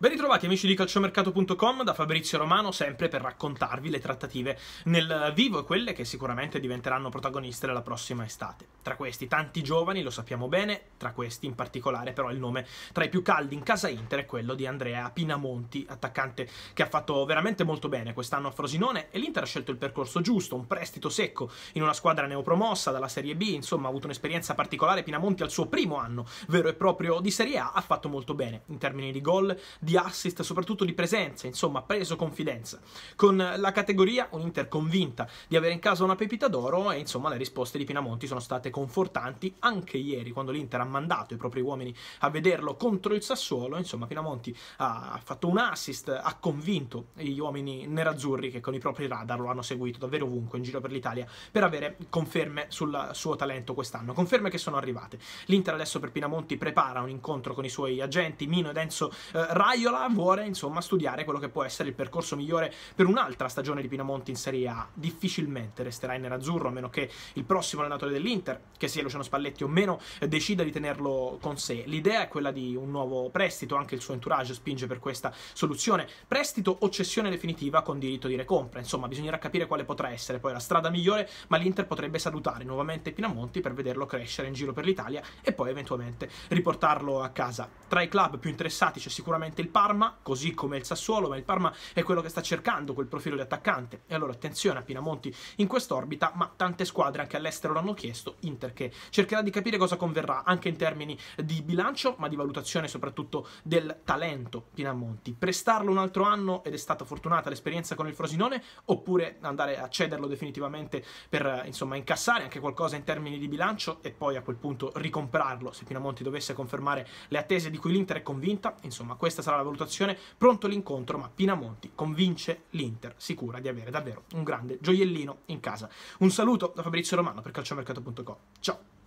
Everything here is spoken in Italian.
Ben ritrovati amici di calciomercato.com da Fabrizio Romano sempre per raccontarvi le trattative nel vivo e quelle che sicuramente diventeranno protagoniste della prossima estate. Tra questi tanti giovani, lo sappiamo bene, tra questi in particolare però il nome tra i più caldi in casa Inter è quello di Andrea Pinamonti, attaccante che ha fatto veramente molto bene quest'anno a Frosinone e l'Inter ha scelto il percorso giusto, un prestito secco in una squadra neopromossa dalla Serie B, insomma ha avuto un'esperienza particolare Pinamonti al suo primo anno vero e proprio di Serie A, ha fatto molto bene in termini di gol, di di assist, soprattutto di presenza, insomma, ha preso confidenza. Con la categoria, un'Inter convinta di avere in casa una pepita d'oro e insomma le risposte di Pinamonti sono state confortanti anche ieri quando l'Inter ha mandato i propri uomini a vederlo contro il Sassuolo, insomma Pinamonti ha fatto un assist, ha convinto gli uomini nerazzurri che con i propri radar lo hanno seguito davvero ovunque in giro per l'Italia per avere conferme sul suo talento quest'anno, conferme che sono arrivate. L'Inter adesso per Pinamonti prepara un incontro con i suoi agenti Mino ed Enzo eh, Raio Raiola vuole insomma studiare quello che può essere il percorso migliore per un'altra stagione di Pinamonti in Serie A. Difficilmente resterà in nerazzurro a meno che il prossimo allenatore dell'Inter, che sia Luciano Spalletti o meno, eh, decida di tenerlo con sé. L'idea è quella di un nuovo prestito, anche il suo entourage spinge per questa soluzione. Prestito o cessione definitiva con diritto di recompra. Insomma, bisognerà capire quale potrà essere poi la strada migliore, ma l'Inter potrebbe salutare nuovamente Pinamonti per vederlo crescere in giro per l'Italia e poi eventualmente riportarlo a casa. Tra i club più interessati c'è sicuramente il Parma, così come il Sassuolo, ma il Parma è quello che sta cercando quel profilo di attaccante. E allora attenzione a Pinamonti in quest'orbita, ma tante squadre anche all'estero l'hanno chiesto, Inter che cercherà di capire cosa converrà anche in termini di bilancio, ma di valutazione soprattutto del talento Pinamonti. Prestarlo un altro anno ed è stata fortunata l'esperienza con il Frosinone, oppure andare a cederlo definitivamente per insomma incassare anche qualcosa in termini di bilancio e poi a quel punto ricomprarlo se Pinamonti dovesse confermare le attese di cui l'Inter è convinta. Insomma, questa sarà la la valutazione. Pronto l'incontro, ma Pinamonti convince l'Inter, sicura di avere davvero un grande gioiellino in casa. Un saluto da Fabrizio Romano per calciomercato.com. Ciao!